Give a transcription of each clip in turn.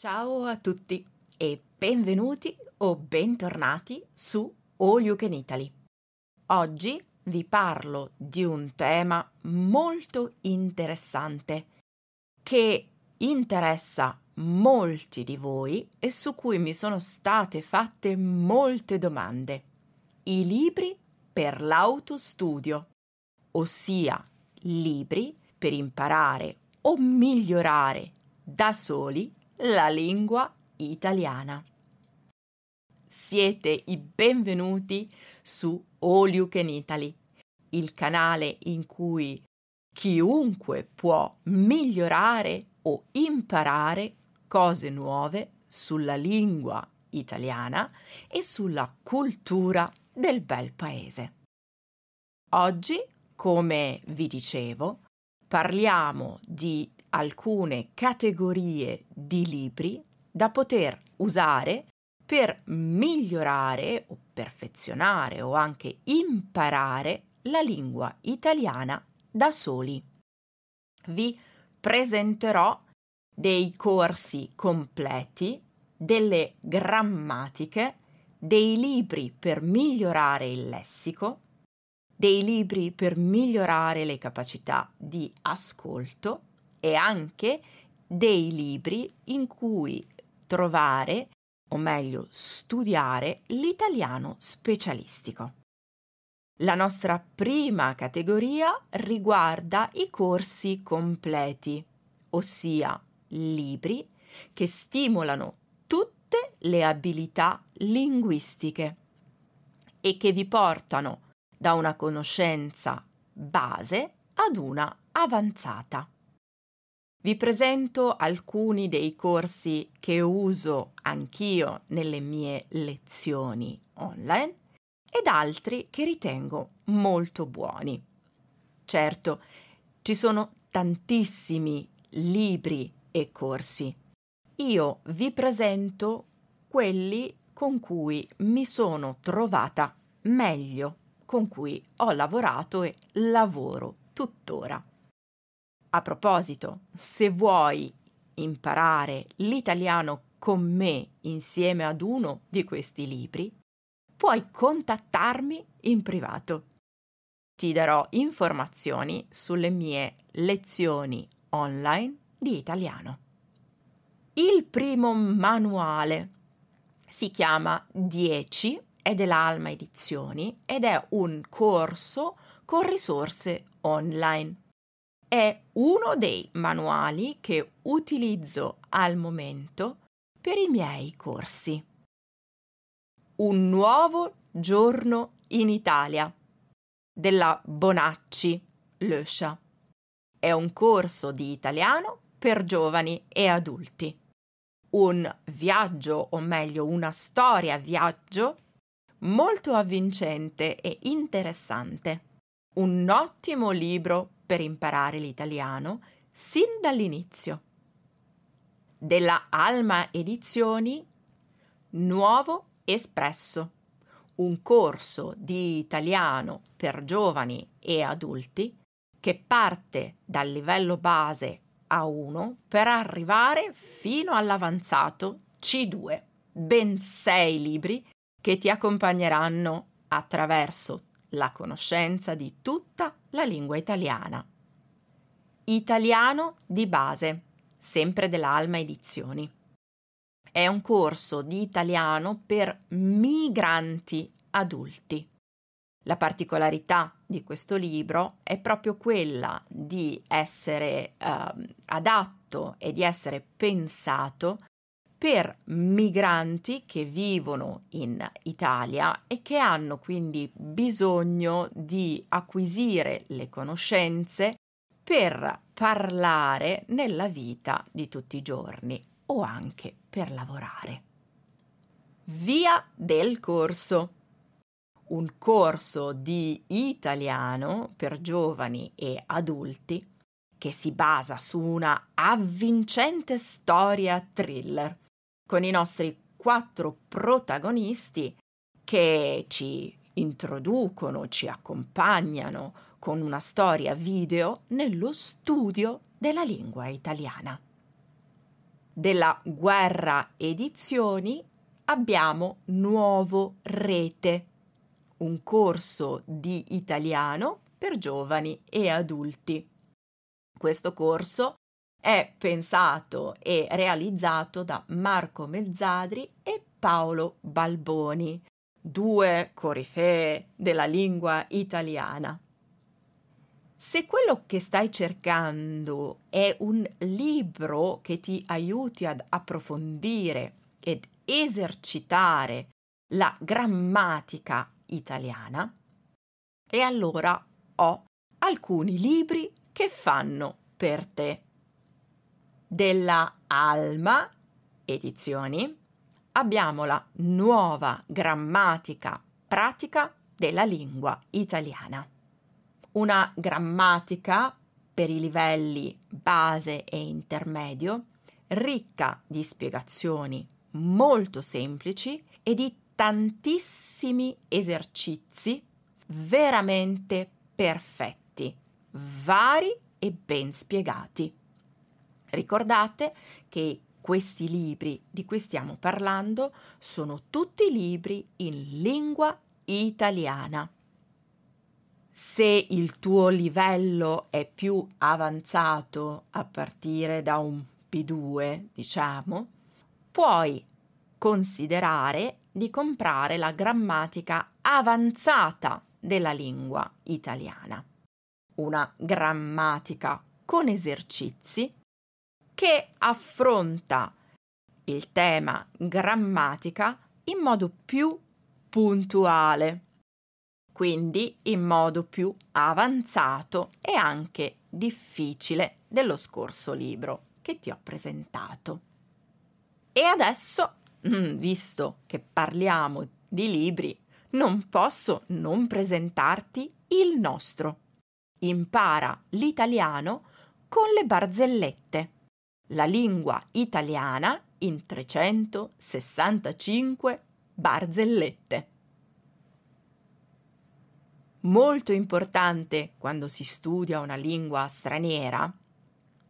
Ciao a tutti e benvenuti o bentornati su All You Can Italy. Oggi vi parlo di un tema molto interessante che interessa molti di voi e su cui mi sono state fatte molte domande. I libri per l'autostudio, ossia libri per imparare o migliorare da soli la lingua italiana. Siete i benvenuti su All You Can Italy, il canale in cui chiunque può migliorare o imparare cose nuove sulla lingua italiana e sulla cultura del bel paese. Oggi, come vi dicevo, parliamo di alcune categorie di libri da poter usare per migliorare o perfezionare o anche imparare la lingua italiana da soli. Vi presenterò dei corsi completi, delle grammatiche, dei libri per migliorare il lessico, dei libri per migliorare le capacità di ascolto e anche dei libri in cui trovare, o meglio studiare, l'italiano specialistico. La nostra prima categoria riguarda i corsi completi, ossia libri che stimolano tutte le abilità linguistiche e che vi portano da una conoscenza base ad una avanzata. Vi presento alcuni dei corsi che uso anch'io nelle mie lezioni online ed altri che ritengo molto buoni. Certo, ci sono tantissimi libri e corsi. Io vi presento quelli con cui mi sono trovata meglio, con cui ho lavorato e lavoro tuttora. A proposito, se vuoi imparare l'italiano con me insieme ad uno di questi libri, puoi contattarmi in privato. Ti darò informazioni sulle mie lezioni online di italiano. Il primo manuale si chiama 10 è dell'Alma Edizioni ed è un corso con risorse online è uno dei manuali che utilizzo al momento per i miei corsi. Un nuovo giorno in Italia della Bonacci Löscia. È un corso di italiano per giovani e adulti. Un viaggio, o meglio una storia viaggio, molto avvincente e interessante. Un ottimo libro per imparare l'italiano sin dall'inizio. Della Alma Edizioni Nuovo Espresso, un corso di italiano per giovani e adulti che parte dal livello base A1 per arrivare fino all'avanzato C2, ben sei libri che ti accompagneranno attraverso la conoscenza di tutta la lingua italiana. Italiano di base, sempre della Alma Edizioni. È un corso di italiano per migranti adulti. La particolarità di questo libro è proprio quella di essere eh, adatto e di essere pensato per migranti che vivono in Italia e che hanno quindi bisogno di acquisire le conoscenze per parlare nella vita di tutti i giorni o anche per lavorare. Via del corso. Un corso di italiano per giovani e adulti che si basa su una avvincente storia thriller con i nostri quattro protagonisti che ci introducono, ci accompagnano con una storia video nello studio della lingua italiana. Della Guerra Edizioni abbiamo Nuovo Rete, un corso di italiano per giovani e adulti. Questo corso è pensato e realizzato da Marco Mezzadri e Paolo Balboni, due corifee della lingua italiana. Se quello che stai cercando è un libro che ti aiuti ad approfondire ed esercitare la grammatica italiana, e allora ho alcuni libri che fanno per te della Alma Edizioni abbiamo la nuova grammatica pratica della lingua italiana. Una grammatica per i livelli base e intermedio, ricca di spiegazioni molto semplici e di tantissimi esercizi veramente perfetti, vari e ben spiegati. Ricordate che questi libri di cui stiamo parlando sono tutti libri in lingua italiana. Se il tuo livello è più avanzato a partire da un P2, diciamo, puoi considerare di comprare la grammatica avanzata della lingua italiana. Una grammatica con esercizi che affronta il tema grammatica in modo più puntuale, quindi in modo più avanzato e anche difficile dello scorso libro che ti ho presentato. E adesso, mm, visto che parliamo di libri, non posso non presentarti il nostro. Impara l'italiano con le barzellette la lingua italiana in 365 barzellette. Molto importante quando si studia una lingua straniera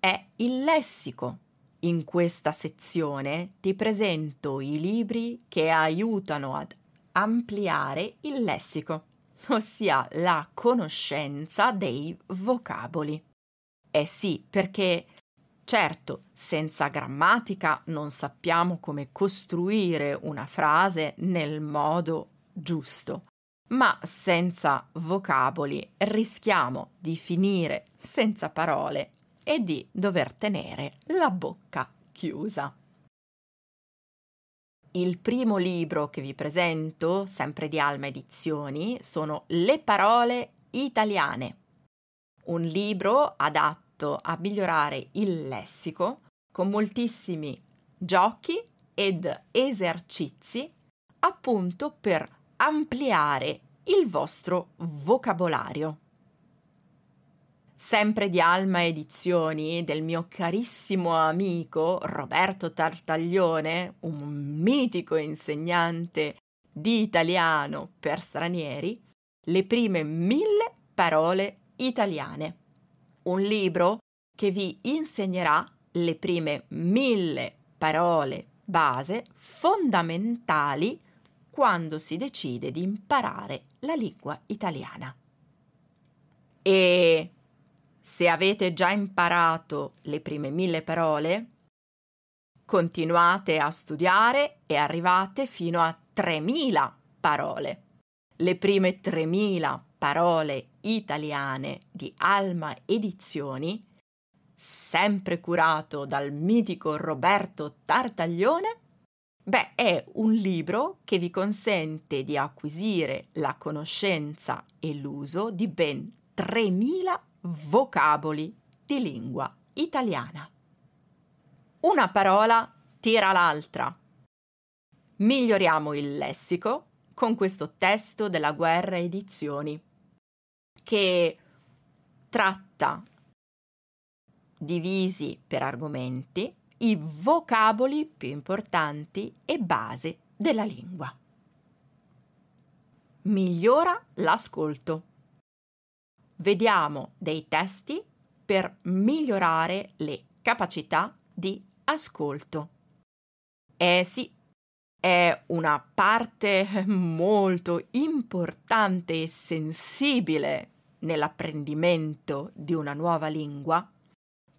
è il lessico. In questa sezione ti presento i libri che aiutano ad ampliare il lessico, ossia la conoscenza dei vocaboli. Eh sì, perché Certo, senza grammatica non sappiamo come costruire una frase nel modo giusto, ma senza vocaboli rischiamo di finire senza parole e di dover tenere la bocca chiusa. Il primo libro che vi presento, sempre di Alma Edizioni, sono Le parole italiane. Un libro adatto fatto a migliorare il lessico con moltissimi giochi ed esercizi appunto per ampliare il vostro vocabolario. Sempre di Alma Edizioni, del mio carissimo amico Roberto Tartaglione, un mitico insegnante di italiano per stranieri, le prime mille parole italiane un libro che vi insegnerà le prime mille parole base fondamentali quando si decide di imparare la lingua italiana. E se avete già imparato le prime mille parole, continuate a studiare e arrivate fino a 3000 parole. Le prime 3000 parole italiane di Alma Edizioni, sempre curato dal mitico Roberto Tartaglione, beh, è un libro che vi consente di acquisire la conoscenza e l'uso di ben 3000 vocaboli di lingua italiana. Una parola tira l'altra. Miglioriamo il lessico con questo testo della Guerra Edizioni che tratta divisi per argomenti i vocaboli più importanti e base della lingua. Migliora l'ascolto. Vediamo dei testi per migliorare le capacità di ascolto. Eh sì, è una parte molto importante e sensibile nell'apprendimento di una nuova lingua,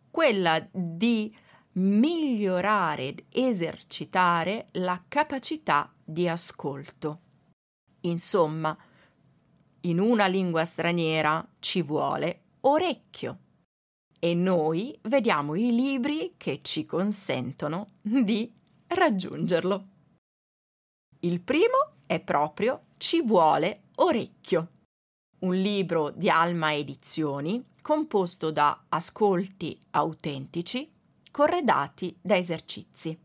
quella di migliorare ed esercitare la capacità di ascolto. Insomma, in una lingua straniera ci vuole orecchio e noi vediamo i libri che ci consentono di raggiungerlo. Il primo è proprio ci vuole orecchio un libro di Alma Edizioni composto da ascolti autentici corredati da esercizi.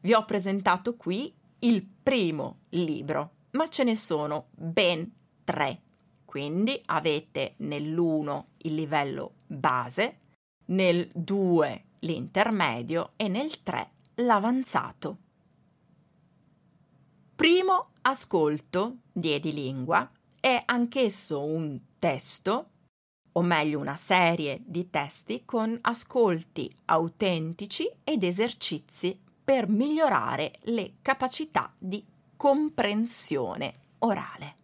Vi ho presentato qui il primo libro, ma ce ne sono ben tre. Quindi avete nell'uno il livello base, nel due l'intermedio e nel tre l'avanzato. Primo ascolto di Edilingua è anch'esso un testo, o meglio una serie di testi con ascolti autentici ed esercizi per migliorare le capacità di comprensione orale.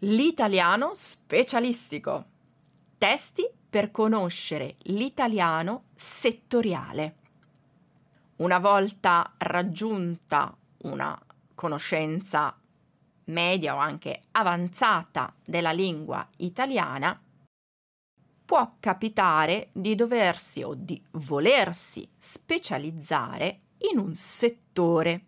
L'italiano specialistico. Testi per conoscere l'italiano settoriale. Una volta raggiunta una conoscenza media o anche avanzata della lingua italiana, può capitare di doversi o di volersi specializzare in un settore.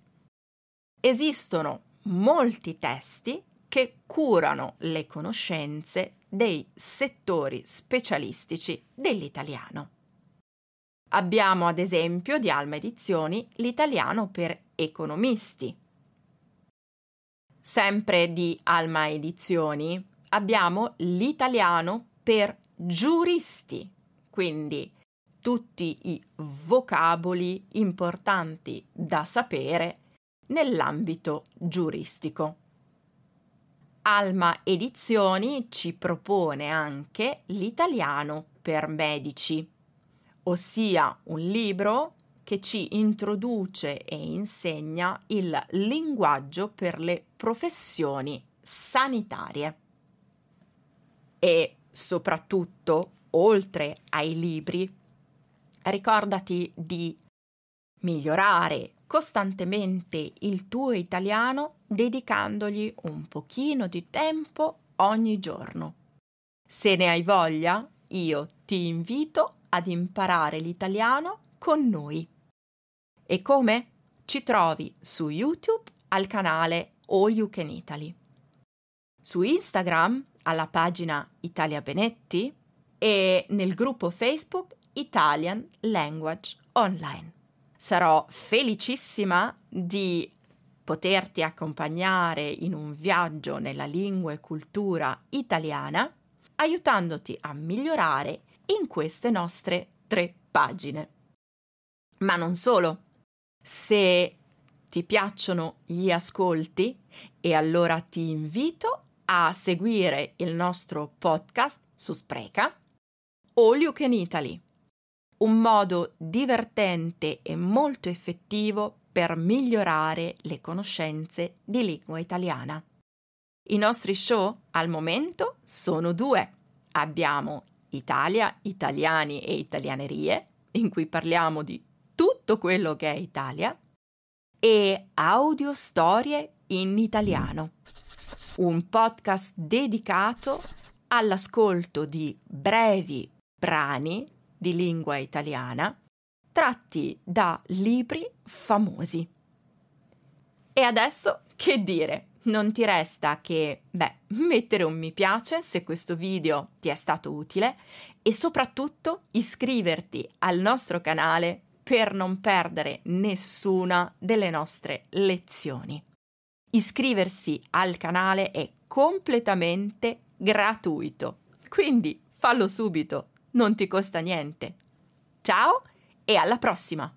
Esistono molti testi che curano le conoscenze dei settori specialistici dell'italiano. Abbiamo ad esempio di Alma Edizioni l'italiano per economisti, sempre di Alma Edizioni, abbiamo l'italiano per giuristi, quindi tutti i vocaboli importanti da sapere nell'ambito giuristico. Alma Edizioni ci propone anche l'italiano per medici, ossia un libro che ci introduce e insegna il linguaggio per le professioni sanitarie. E soprattutto, oltre ai libri, ricordati di migliorare costantemente il tuo italiano dedicandogli un pochino di tempo ogni giorno. Se ne hai voglia, io ti invito ad imparare l'italiano con noi. E come? Ci trovi su YouTube al canale All You Can Italy, su Instagram alla pagina Italia Benetti e nel gruppo Facebook Italian Language Online. Sarò felicissima di poterti accompagnare in un viaggio nella lingua e cultura italiana, aiutandoti a migliorare in queste nostre tre pagine. Ma non solo. Se ti piacciono gli ascolti, e allora ti invito a seguire il nostro podcast su Spreca, All You Can Italy, un modo divertente e molto effettivo per migliorare le conoscenze di lingua italiana. I nostri show al momento sono due. Abbiamo Italia, italiani e italianerie, in cui parliamo di tutto quello che è Italia e Audio Storie in italiano, un podcast dedicato all'ascolto di brevi brani di lingua italiana tratti da libri famosi. E adesso che dire? Non ti resta che, beh, mettere un mi piace se questo video ti è stato utile e soprattutto iscriverti al nostro canale per non perdere nessuna delle nostre lezioni. Iscriversi al canale è completamente gratuito, quindi fallo subito, non ti costa niente. Ciao e alla prossima!